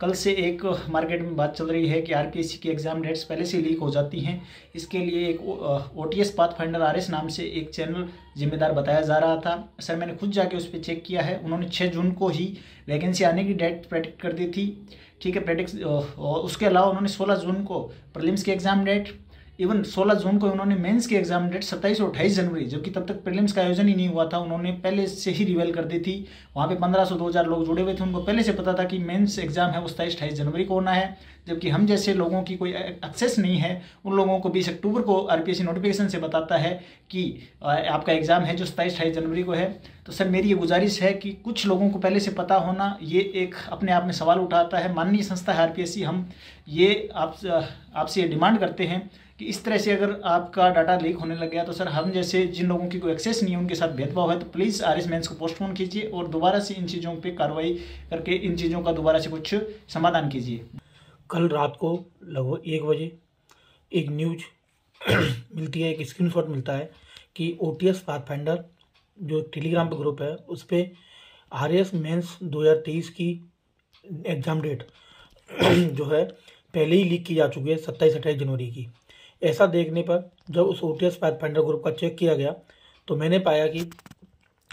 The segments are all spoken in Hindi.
कल से एक मार्केट में बात चल रही है कि आरपीएससी की एग्ज़ाम डेट्स पहले से लीक हो जाती हैं इसके लिए एक O T S path finder R S नाम से एक चैनल जिम्मेदार बताया जा रहा था सर मैंने खुद जाके उस पर चेक किया है उन्होंने छः जून को ही वैकेंसी आने की डेट प्रेडिक्ट कर दी थी ठीक है प्रेडिक्ट उसके अलावा उन्होंने सोलह जून को प्रलिम्स की एग्ज़ाम डेट इवन 16 जून को उन्होंने मेंस के एग्जाम डेट 27 और 28 जनवरी जबकि तब तक प्रीलिम्स का आयोजन ही नहीं हुआ था उन्होंने पहले से ही रिवेल कर दी थी वहाँ पे 1500 2000 लोग जुड़े हुए थे उनको पहले से पता था कि मेंस एग्जाम है वो सताईस अठाईस जनवरी को होना है जबकि हम जैसे लोगों की कोई एक्सेस नहीं है उन लोगों को बीस अक्टूबर को आर नोटिफिकेशन से बताता है कि आपका एग्ज़ाम है जो सताईस अठाईस जनवरी को है तो सर मेरी ये गुजारिश है कि कुछ लोगों को पहले से पता होना ये एक अपने आप में सवाल उठाता है माननीय संस्था है आर हम ये आपसे आपसे डिमांड करते हैं कि इस तरह से अगर आपका डाटा लीक होने लग गया तो सर हम जैसे जिन लोगों की कोई एक्सेस नहीं है उनके साथ भेदभाव है तो प्लीज़ आर एस को पोस्टपोन कीजिए और दोबारा से इन चीज़ों पर कार्रवाई करके इन चीज़ों का दोबारा से कुछ समाधान कीजिए कल रात को लगभग एक बजे एक न्यूज मिलती है एक स्क्रीनशॉट मिलता है कि ओ टी एस जो टेलीग्राम पर ग्रुप है उस पर आर एस मेन्स दो हज़ार तेईस की एग्ज़ाम डेट जो है पहले ही लीक की जा चुकी है सत्ताईस अट्ठाईस जनवरी की ऐसा देखने पर जब उस O T S pathfinder group का चेक किया गया तो मैंने पाया कि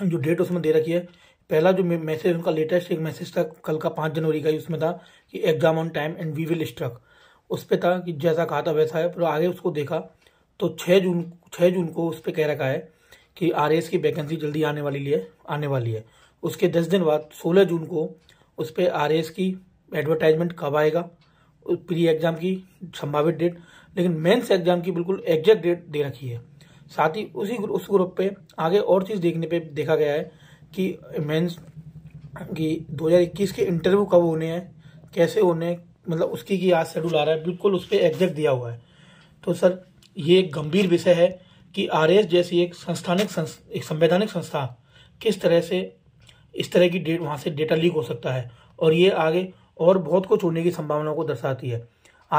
जो डेट उसमें दे रखी है पहला जो मैसेज उनका लेटेस्ट एक मैसेज था कल का पाँच जनवरी का ही उसमें था कि exam on time and we will struck उस पर था कि जैसा कहा था वैसा है पर आगे उसको देखा तो छः जून छः जून को उस पर कह रखा है कि आर की वैकेंसी जल्दी आने वाली है आने वाली है उसके दस दिन बाद सोलह जून को उस पर आर की एडवर्टाइजमेंट कब आएगा प्री एग्ज़ाम की संभावित डेट लेकिन मेन्स एग्जाम की बिल्कुल एग्जैक्ट डेट दे रखी है साथ ही उसी उस ग्रुप पे आगे और चीज़ देखने पे देखा गया है कि मेंस की 2021 के इंटरव्यू कब होने हैं कैसे होने मतलब उसकी की आज शेड्यूल आ रहा है बिल्कुल उस पर एग्जैक्ट दिया हुआ है तो सर ये एक गंभीर विषय है कि आर जैसी एक संस्थानिक संस, एक संवैधानिक संस्था किस तरह से इस तरह की डेट वहाँ से डेटा लीक हो सकता है और ये आगे और बहुत कुछ होने की संभावनाओं को दर्शाती है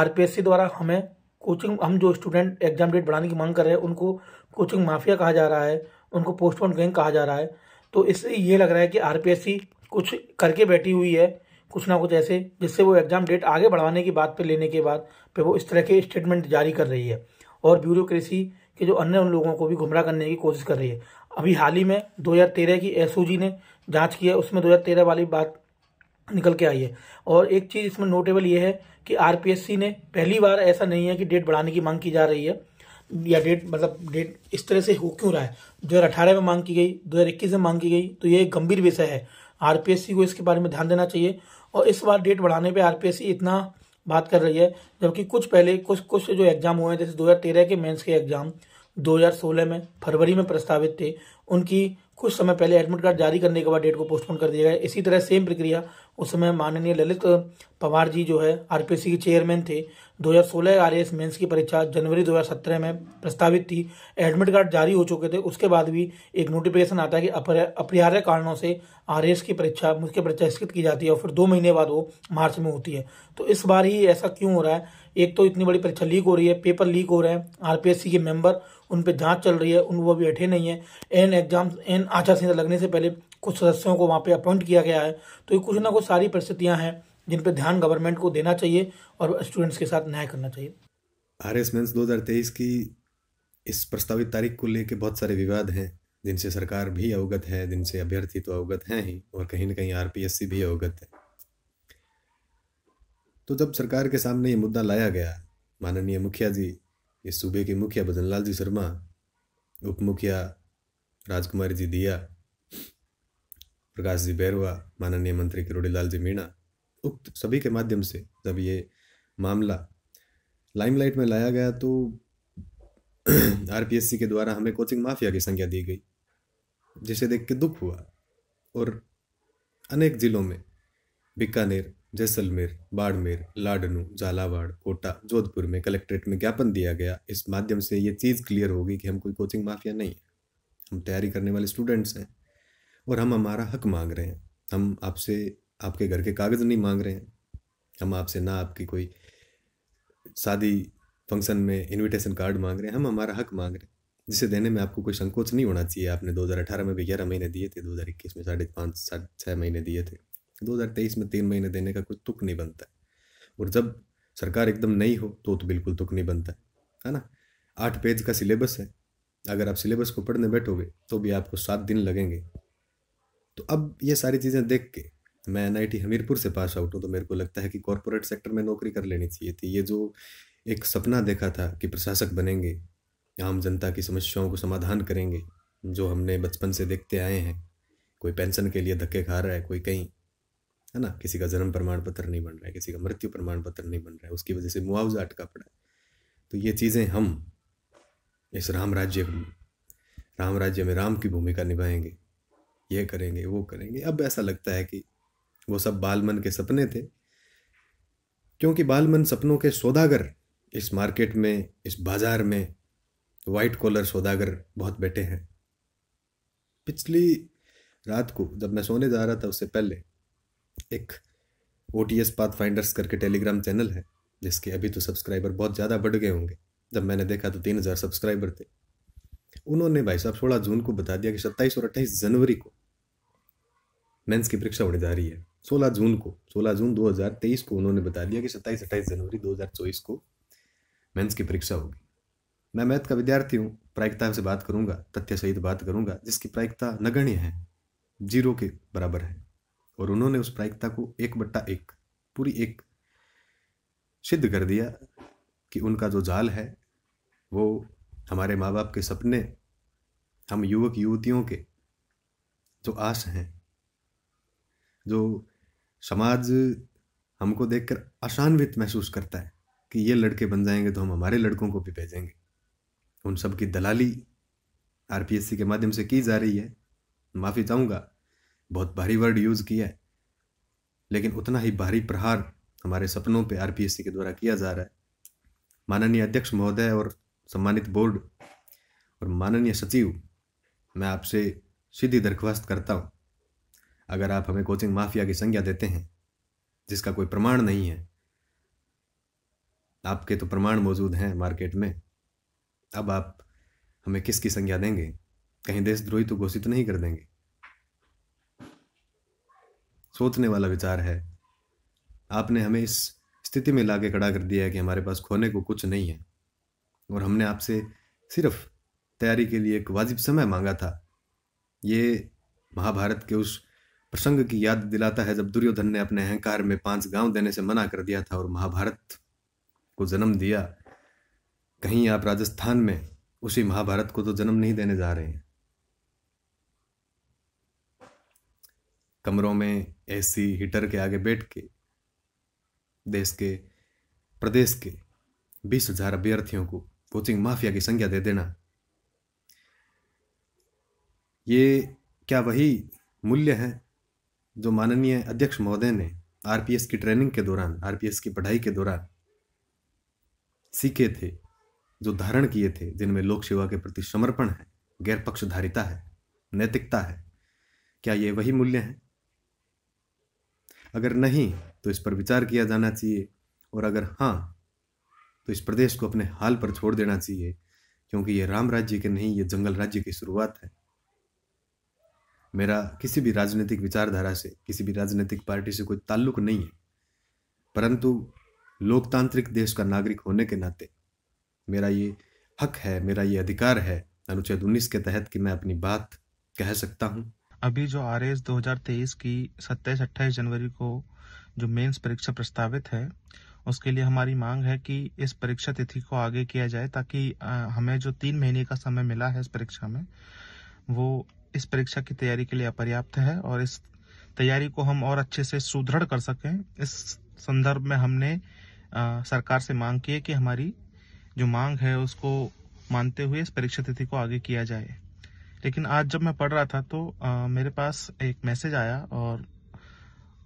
आरपीएससी द्वारा हमें कोचिंग हम जो स्टूडेंट एग्जाम डेट बढ़ाने की मांग कर रहे हैं उनको कोचिंग माफिया कहा जा रहा है उनको पोस्टपोन गैंग कहा जा रहा है तो इससे ये लग रहा है कि आरपीएससी कुछ करके बैठी हुई है कुछ ना कुछ ऐसे जिससे वो एग्जाम डेट आगे बढ़ाने की बात पे लेने के बाद पे वो इस तरह के स्टेटमेंट जारी कर रही है और ब्यूरोक्रेसी के जो अन्य उन लोगों को भी गुमराह करने की कोशिश कर रही है अभी हाल ही में 2013 की एसओजी ने जांच की है उसमें 2013 वाली बात निकल के आई है और एक चीज इसमें नोटेबल ये है कि आरपीएससी ने पहली बार ऐसा नहीं है कि डेट बढ़ाने की मांग की जा रही है या डेट मतलब डेट इस तरह से हो क्यों रहा है दो में मांग की गई दो में मांग की गई तो ये एक गंभीर विषय है आरपीएससी को इसके बारे में ध्यान देना चाहिए और इस बार डेट बढ़ाने पर आरपीएससी इतना बात कर रही है जबकि कुछ पहले कुछ कुछ जो एग्जाम हुए हैं जैसे 2013 के मेंस के एग्जाम 2016 में फरवरी में प्रस्तावित थे उनकी कुछ समय पहले एडमिट कार्ड जारी करने के बाद डेट को पोस्टपोन कर दिया गया इसी तरह सेम प्रक्रिया उस समय माननीय ललित पवार जी जो है आरपीसी के चेयरमैन थे 2016 आरएएस मेंस की परीक्षा जनवरी 2017 में प्रस्तावित थी एडमिट कार्ड जारी हो चुके थे उसके बाद भी एक नोटिफिकेशन आता है कि अपरिहार्य कारणों से आर की परीक्षा मुख्य परीक्षा स्थगित की जाती है और फिर दो महीने बाद वो मार्च में होती है तो इस बार ही ऐसा क्यों हो रहा है एक तो इतनी बड़ी परीक्षा लीक हो रही है पेपर लीक हो रहे हैं आरपीएससी के मेंबर उन पर जाँच चल रही है उन वो भी बैठे नहीं है एन एग्जाम एन आचार संहिता लगने से पहले कुछ सदस्यों को वहाँ पर अपॉइंट किया गया है तो ये कुछ ना कुछ सारी परिस्थितियाँ हैं जिन पर ध्यान गवर्नमेंट को देना चाहिए और स्टूडेंट्स के साथ न्याय करना चाहिए आर एस मेन्स दो की इस प्रस्तावित तारीख को लेकर बहुत सारे विवाद हैं जिनसे सरकार भी अवगत है जिनसे अभ्यर्थी तो अवगत हैं ही और कहीं ना कहीं आरपीएससी भी अवगत है तो जब सरकार के सामने ये मुद्दा लाया गया माननीय मुखिया जी इस सूबे के मुखिया भजनलाल जी शर्मा उप मुखिया राजकुमारी जी दिया प्रकाश जी बैरवा माननीय मंत्री किरोड़ीलाल जी मीणा उक्त सभी के माध्यम से जब ये मामला लाइमलाइट में लाया गया तो आरपीएससी के द्वारा हमें कोचिंग माफिया की संख्या दी गई जिसे देख के दुख हुआ और अनेक ज़िलों में बीकानेर जैसलमेर बाड़मेर लाडनू झालावाड़ कोटा जोधपुर में कलेक्ट्रेट में ज्ञापन दिया गया इस माध्यम से ये चीज़ क्लियर होगी कि हम कोई कोचिंग माफिया नहीं है हम तैयारी करने वाले स्टूडेंट्स हैं और हम हमारा हक मांग रहे हैं हम आपसे आपके घर के कागज़ नहीं मांग रहे हैं हम आपसे ना आपकी कोई शादी फंक्शन में इनविटेशन कार्ड मांग रहे हैं हम हमारा हक मांग रहे हैं जिसे देने में आपको कोई संकोच नहीं होना चाहिए आपने 2018 में भी ग्यारह महीने दिए थे 2021 में साढ़े पाँच साढ़े छः महीने दिए थे 2023 में तीन महीने देने का कुछ तुक नहीं बनता और जब सरकार एकदम नई हो तो तो बिल्कुल तुक नहीं बनता है है ना आठ पेज का सिलेबस है अगर आप सिलेबस को पढ़ने बैठोगे तो भी आपको सात दिन लगेंगे तो अब ये सारी चीज़ें देख के मैं एन हमीरपुर से पास आउट हूँ तो मेरे को लगता है कि कॉरपोरेट सेक्टर में नौकरी कर लेनी चाहिए थी ये जो एक सपना देखा था कि प्रशासक बनेंगे आम जनता की समस्याओं को समाधान करेंगे जो हमने बचपन से देखते आए हैं कोई पेंशन के लिए धक्के खा रहा है कोई कहीं है ना किसी का जन्म प्रमाण पत्र नहीं बन रहा है किसी का मृत्यु प्रमाण पत्र नहीं बन रहा है उसकी वजह से मुआवजा अटका पड़ा है तो ये चीज़ें हम इस राम राज्य राम राज्य में राम की भूमिका निभाएंगे ये करेंगे वो करेंगे अब ऐसा लगता है कि वो सब बाल मन के सपने थे क्योंकि बाल मन सपनों के सौदागर इस मार्केट में इस बाज़ार में वाइट कॉलर सौदागर बहुत बैठे हैं पिछली रात को जब मैं सोने जा रहा था उससे पहले एक ओ टी एस पाथ फाइंडर्स करके टेलीग्राम चैनल है जिसके अभी तो सब्सक्राइबर बहुत ज़्यादा बढ़ गए होंगे जब मैंने देखा तो तीन हज़ार सब्सक्राइबर थे उन्होंने भाई साहब सोलह जून को बता दिया कि सत्ताईस और अट्ठाईस जनवरी को मेंस की परीक्षा होने जा रही है सोलह जून को सोलह जून दो हजार तेईस को उन्होंने बता दिया कि सत्ताईस अट्ठाईस जनवरी दो हजार चौबीस को मेंस की परीक्षा होगी मैं मैथ का विद्यार्थी हूँ प्रायिकता से बात करूँगा तथ्य सहित बात करूँगा जिसकी प्रायिकता नगण्य है जीरो के बराबर है और उन्होंने उस प्रायिकता को एक बट्टा एक पूरी एक सिद्ध कर दिया कि उनका जो जाल है वो हमारे माँ बाप के सपने हम युवक युवतियों के जो आस हैं जो समाज हमको देखकर आशान्वित महसूस करता है कि ये लड़के बन जाएंगे तो हम हमारे लड़कों को भी भेजेंगे उन सब की दलाली आरपीएससी के माध्यम से की जा रही है माफ़ी चाहूँगा बहुत भारी वर्ड यूज़ किया है लेकिन उतना ही भारी प्रहार हमारे सपनों पे आरपीएससी के द्वारा किया जा रहा है माननीय अध्यक्ष महोदय और सम्मानित बोर्ड और माननीय सचिव मैं आपसे सीधी दरख्वास्त करता हूँ अगर आप हमें कोचिंग माफिया की संज्ञा देते हैं जिसका कोई प्रमाण नहीं है आपके तो प्रमाण मौजूद हैं मार्केट में अब आप हमें किसकी संज्ञा देंगे कहीं देशद्रोही तो घोषित नहीं कर देंगे सोचने वाला विचार है आपने हमें इस स्थिति में ला के खड़ा कर दिया है कि हमारे पास खोने को कुछ नहीं है और हमने आपसे सिर्फ तैयारी के लिए एक वाजिब समय मांगा था ये महाभारत के उस प्रसंग की याद दिलाता है जब दुर्योधन ने अपने अहंकार में पांच गांव देने से मना कर दिया था और महाभारत को जन्म दिया कहीं आप राजस्थान में उसी महाभारत को तो जन्म नहीं देने जा रहे हैं कमरों में एसी हीटर के आगे बैठ के देश के प्रदेश के बीस हजार अभ्यर्थियों को कोचिंग माफिया की संज्ञा दे देना ये क्या वही मूल्य है जो माननीय अध्यक्ष महोदय ने आरपीएस की ट्रेनिंग के दौरान आरपीएस की पढ़ाई के दौरान सीखे थे जो धारण किए थे जिनमें लोक सेवा के प्रति समर्पण है गैर पक्षधारिता है नैतिकता है क्या ये वही मूल्य हैं अगर नहीं तो इस पर विचार किया जाना चाहिए और अगर हाँ तो इस प्रदेश को अपने हाल पर छोड़ देना चाहिए क्योंकि ये राम राज्य के नहीं ये जंगल राज्य की शुरुआत है मेरा किसी भी राजनीतिक विचारधारा से किसी भी राजनीतिक पार्टी से कोई ताल्लुक नहीं है परंतु लोकतांत्रिक देश का नागरिक होने के नाते मेरा ये हक है मेरा ये अधिकार है अनुच्छेद 19 के तहत कि मैं अपनी बात कह सकता हूँ अभी जो आर एस दो की सत्ताईस अट्ठाईस जनवरी को जो मेंस परीक्षा प्रस्तावित है उसके लिए हमारी मांग है कि इस परीक्षा तिथि को आगे किया जाए ताकि हमें जो तीन महीने का समय मिला है इस परीक्षा में वो इस परीक्षा की तैयारी के लिए अपर्याप्त है और इस तैयारी को हम और अच्छे से सुदृढ़ कर सकें इस संदर्भ में हमने आ, सरकार से मांग की है कि हमारी जो मांग है उसको मानते हुए इस परीक्षा तिथि को आगे किया जाए लेकिन आज जब मैं पढ़ रहा था तो आ, मेरे पास एक मैसेज आया और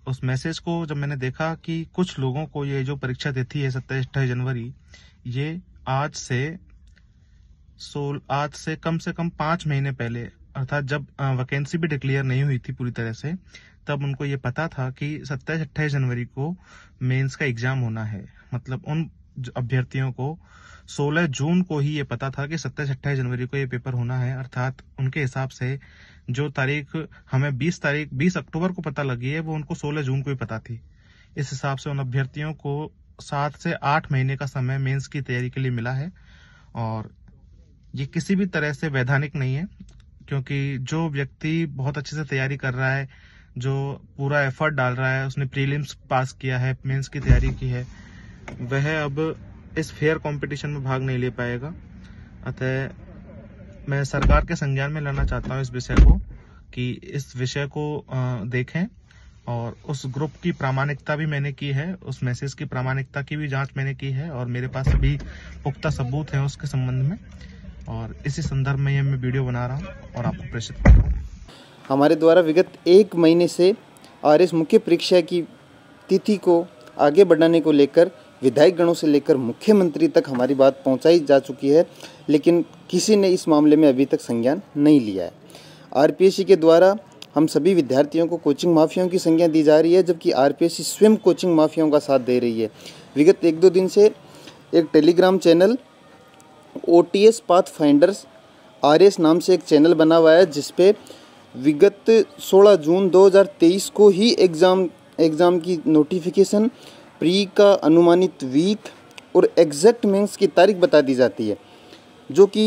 उस मैसेज को जब मैंने देखा कि कुछ लोगों को ये जो परीक्षा देती है सत्ताईस अट्ठाईस जनवरी ये आज से सोल आज से कम से कम पांच महीने पहले अर्थात जब वैकेंसी भी डिक्लेयर नहीं हुई थी पूरी तरह से तब उनको ये पता था कि सत्ताईस अट्ठाईस जनवरी को मेंस का एग्जाम होना है मतलब उन अभ्यर्थियों को 16 जून को ही ये पता था कि सत्ताईस अट्ठाईस जनवरी को ये पेपर होना है अर्थात उनके हिसाब से जो तारीख हमें 20 तारीख 20 अक्टूबर को पता लगी है वो उनको 16 जून को ही पता थी इस हिसाब से उन अभ्यर्थियों को सात से आठ महीने का समय मेंस की तैयारी के लिए मिला है और ये किसी भी तरह से वैधानिक नहीं है क्योंकि जो व्यक्ति बहुत अच्छे से तैयारी कर रहा है जो पूरा एफर्ट डाल रहा है उसने प्रीलिम्स पास किया है मेंस की तैयारी की है वह अब इस फेयर कंपटीशन में भाग नहीं ले पाएगा अतः मैं सरकार के संज्ञान में लाना चाहता हूँ इस विषय को कि इस विषय को देखें और उस ग्रुप की प्रामाणिकता भी मैंने की है उस मैसेज की प्रामाणिकता की भी जांच मैंने की है और मेरे पास सभी पुख्ता सबूत है उसके संबंध में और इसी संदर्भ में ये मैं वीडियो बना रहा हूँ और आपको प्रेषित कर रहा हूँ हमारे द्वारा विगत एक महीने से आर मुख्य परीक्षा की तिथि को आगे बढ़ाने को लेकर विधायक गणों से लेकर मुख्यमंत्री तक हमारी बात पहुंचाई जा चुकी है लेकिन किसी ने इस मामले में अभी तक संज्ञान नहीं लिया है आर के द्वारा हम सभी विद्यार्थियों को कोचिंग माफियाओं की संज्ञा दी जा रही है जबकि आर स्वयं कोचिंग माफियाओं का साथ दे रही है विगत एक दो दिन से एक Telegram channel O T S path finders R S नाम से एक चैनल बना हुआ है जिसपे विगत 16 जून 2023 को ही एग्ज़ाम एग्ज़ाम की नोटिफिकेशन प्री का अनुमानित वीक और एग्जैक्ट मेंस की तारीख बता दी जाती है जो कि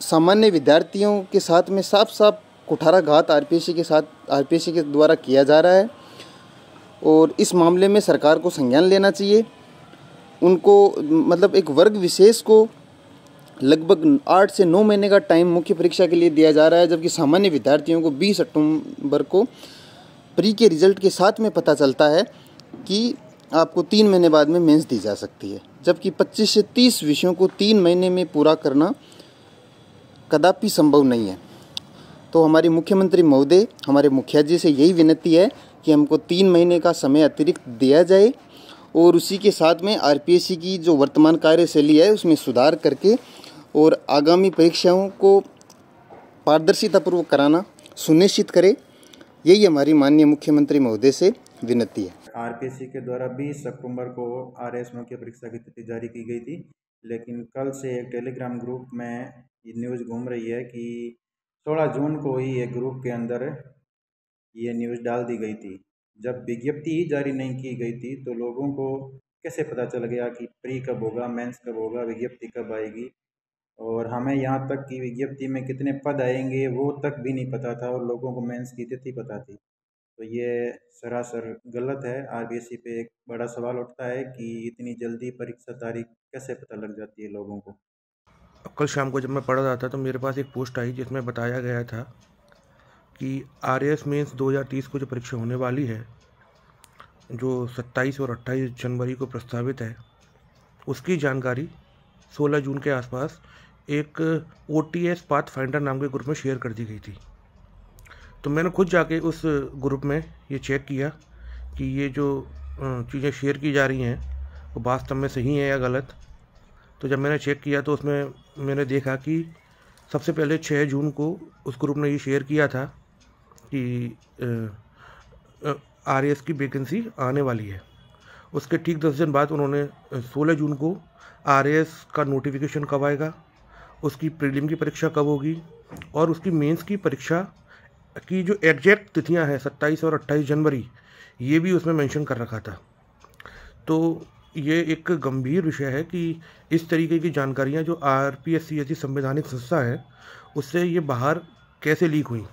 सामान्य विद्यार्थियों के साथ में साफ साफ कुठाराघात आर के साथ आर के द्वारा किया जा रहा है और इस मामले में सरकार को संज्ञान लेना चाहिए उनको मतलब एक वर्ग विशेष को लगभग आठ से नौ महीने का टाइम मुख्य परीक्षा के लिए दिया जा रहा है जबकि सामान्य विद्यार्थियों को बीस अक्टूबर को प्री के रिजल्ट के साथ में पता चलता है कि आपको तीन महीने बाद में मेंस दी जा सकती है जबकि 25 से 30 विषयों को तीन महीने में पूरा करना कदापि संभव नहीं है तो हमारी मुख्यमंत्री महोदय हमारे मुखिया जी से यही विनती है कि हमको तीन महीने का समय अतिरिक्त दिया जाए और उसी के साथ में आर की जो वर्तमान कार्यशैली है उसमें सुधार करके और आगामी परीक्षाओं को पारदर्शितापूर्वक कराना सुनिश्चित करें यही हमारी माननीय मुख्यमंत्री महोदय से विनती है आरपीसी के द्वारा 20 अक्टूबर को आर एस की परीक्षा की तिथि जारी की गई थी लेकिन कल से एक टेलीग्राम ग्रुप में ये न्यूज़ घूम रही है कि 16 जून को ही एक ग्रुप के अंदर ये न्यूज़ डाल दी गई थी जब विज्ञप्ति ही जारी नहीं की गई थी तो लोगों को कैसे पता चल गया कि प्री कब होगा मेंस कब होगा विज्ञप्ति कब आएगी और हमें यहाँ तक कि विज्ञप्ति में कितने पद आएंगे वो तक भी नहीं पता था और लोगों को मेंस की तिथि पता थी तो ये सरासर गलत है आर पे एक बड़ा सवाल उठता है कि इतनी जल्दी परीक्षा तारीख कैसे पता लग जाती है लोगों को कल शाम को जब मैं पढ़ रहा था तो मेरे पास एक पोस्ट आई जिसमें बताया गया था कि आर एस मीन्स दो को जो परीक्षा होने वाली है जो 27 और 28 जनवरी को प्रस्तावित है उसकी जानकारी 16 जून के आसपास एक O T S path finder नाम के ग्रुप में शेयर कर दी गई थी तो मैंने खुद जाके उस ग्रुप में ये चेक किया कि ये जो चीज़ें शेयर की जा रही हैं वो तो वास्तव में सही है या गलत तो जब मैंने चेक किया तो उसमें मैंने देखा कि सबसे पहले 6 जून को उस ग्रुप ने ये शेयर किया था कि आर की वेकेंसी आने वाली है उसके ठीक दस दिन बाद उन्होंने 16 जून को आर का नोटिफिकेशन कब आएगा उसकी प्रीलिम की परीक्षा कब होगी और उसकी मेंस की परीक्षा की जो एग्जैक्ट तिथियां हैं सत्ताईस और अट्ठाईस जनवरी ये भी उसमें मेंशन कर रखा था तो ये एक गंभीर विषय है कि इस तरीके की जानकारियां जो आर पी एस सी ऐसी संवैधानिक संस्था है उससे ये बाहर कैसे लीक हुई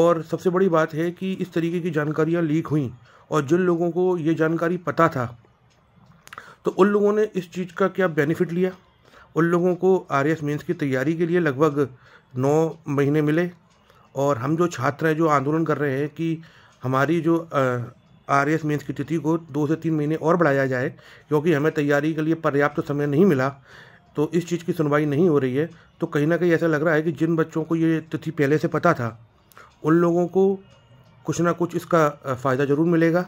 और सबसे बड़ी बात है कि इस तरीके की जानकारियां लीक हुई और जिन लोगों को ये जानकारी पता था तो उन लोगों ने इस चीज़ का क्या बेनिफिट लिया उन लोगों को आर एस मेन्स की तैयारी के लिए लगभग नौ महीने मिले और हम जो छात्र हैं जो आंदोलन कर रहे हैं कि हमारी जो आर एस मेन्स की तिथि को दो से तीन महीने और बढ़ाया जाए क्योंकि हमें तैयारी के लिए पर्याप्त तो समय नहीं मिला तो इस चीज़ की सुनवाई नहीं हो रही है तो कहीं ना कहीं ऐसा लग रहा है कि जिन बच्चों को ये तिथि पहले से पता था उन लोगों को कुछ ना कुछ इसका फ़ायदा ज़रूर मिलेगा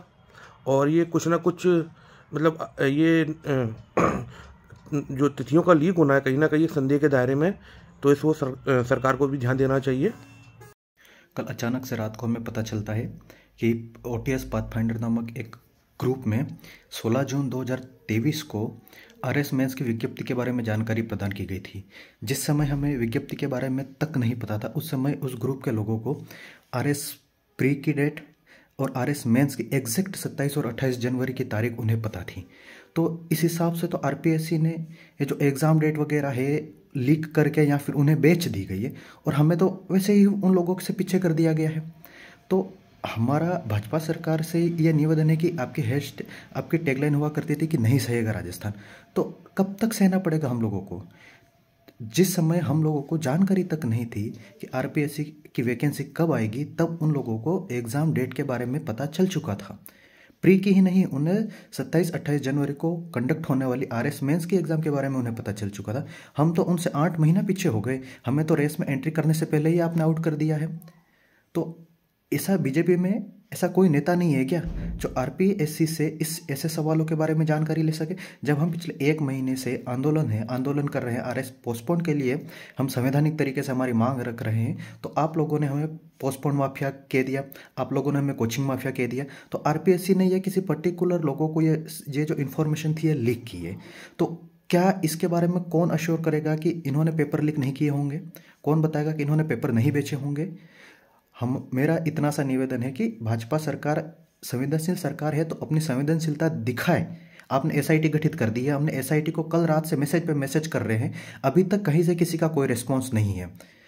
और ये कुछ ना कुछ मतलब ये जो तिथियों का लीक होना है कहीं ना कहीं संदेह के दायरे में तो इस वो सर, सरकार को भी ध्यान देना चाहिए कल अचानक से रात को हमें पता चलता है कि ओ टी एस पाथफाइंडर नामक एक ग्रुप में 16 जून 2023 को आर एस मेन्स की विज्ञप्ति के बारे में जानकारी प्रदान की गई थी जिस समय हमें विज्ञप्ति के बारे में तक नहीं पता था उस समय उस ग्रुप के लोगों को आर एस प्री की डेट और आर एस मेन्स की एग्जैक्ट 27 और 28 जनवरी की तारीख उन्हें पता थी तो इस हिसाब से तो आर ने ये जो एग्ज़ाम डेट वगैरह है लीक करके या फिर उन्हें बेच दी गई है और हमें तो वैसे ही उन लोगों से पीछे कर दिया गया है तो हमारा भाजपा सरकार से यह निवेदन है कि आपकी हैश आपकी टैगलाइन हुआ करती थी कि नहीं सहेगा राजस्थान तो कब तक सहना पड़ेगा हम लोगों को जिस समय हम लोगों को जानकारी तक नहीं थी कि आर की वैकेंसी कब आएगी तब उन लोगों को एग्ज़ाम डेट के बारे में पता चल चुका था प्री की ही नहीं उन्हें 27 28 जनवरी को कंडक्ट होने वाली आर एस मेन्स की एग्जाम के बारे में उन्हें पता चल चुका था हम तो उनसे आठ महीना पीछे हो गए हमें तो रेस में एंट्री करने से पहले ही आपने आउट कर दिया है तो ऐसा बीजेपी में ऐसा कोई नेता नहीं है क्या जो आर से इस ऐसे सवालों के बारे में जानकारी ले सके जब हम पिछले एक महीने से आंदोलन है आंदोलन कर रहे हैं आर एस पोस्टपोन के लिए हम संवैधानिक तरीके से हमारी मांग रख रहे हैं तो आप लोगों ने हमें पोस्टपोन माफिया कह दिया आप लोगों ने हमें कोचिंग माफिया कह दिया तो आर ने यह किसी पर्टिकुलर लोगों को ये ये जो इन्फॉर्मेशन थी ये लीक की है तो क्या इसके बारे में कौन अश्योर करेगा कि इन्होंने पेपर लीक नहीं किए होंगे कौन बताएगा कि इन्होंने पेपर नहीं बेचे होंगे हम मेरा इतना सा निवेदन है कि भाजपा सरकार संवेदनशील सरकार है तो अपनी संवेदनशीलता दिखाए आपने एस गठित कर दी है हमने एस को कल रात से मैसेज पे मैसेज कर रहे हैं अभी तक कहीं से किसी का कोई रिस्पॉन्स नहीं है